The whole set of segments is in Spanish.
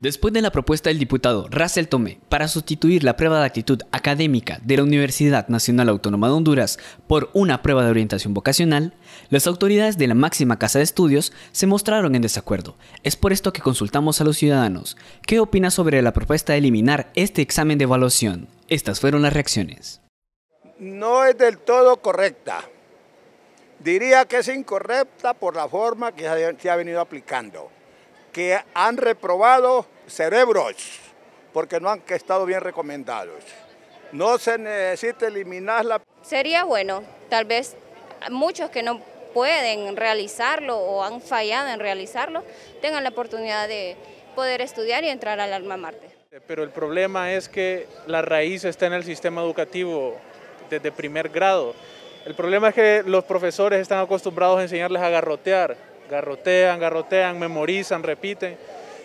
Después de la propuesta del diputado Russell Tomé para sustituir la prueba de actitud académica de la Universidad Nacional Autónoma de Honduras por una prueba de orientación vocacional, las autoridades de la máxima casa de estudios se mostraron en desacuerdo. Es por esto que consultamos a los ciudadanos. ¿Qué opina sobre la propuesta de eliminar este examen de evaluación? Estas fueron las reacciones. No es del todo correcta. Diría que es incorrecta por la forma que se ha venido aplicando que han reprobado cerebros porque no han estado bien recomendados. No se necesita eliminarla. Sería bueno, tal vez muchos que no pueden realizarlo o han fallado en realizarlo, tengan la oportunidad de poder estudiar y entrar al alma marte. Pero el problema es que la raíz está en el sistema educativo desde primer grado. El problema es que los profesores están acostumbrados a enseñarles a garrotear, garrotean, garrotean, memorizan, repiten.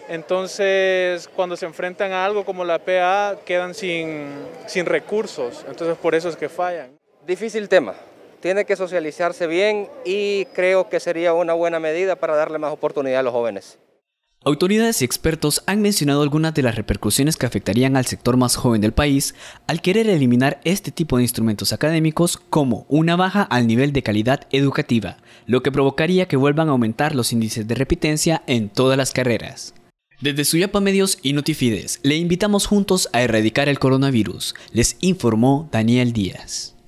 Entonces, cuando se enfrentan a algo como la PA, quedan sin, sin recursos. Entonces, por eso es que fallan. Difícil tema. Tiene que socializarse bien y creo que sería una buena medida para darle más oportunidad a los jóvenes. Autoridades y expertos han mencionado algunas de las repercusiones que afectarían al sector más joven del país al querer eliminar este tipo de instrumentos académicos como una baja al nivel de calidad educativa, lo que provocaría que vuelvan a aumentar los índices de repitencia en todas las carreras. Desde Suyapa Medios y Notifides, le invitamos juntos a erradicar el coronavirus, les informó Daniel Díaz.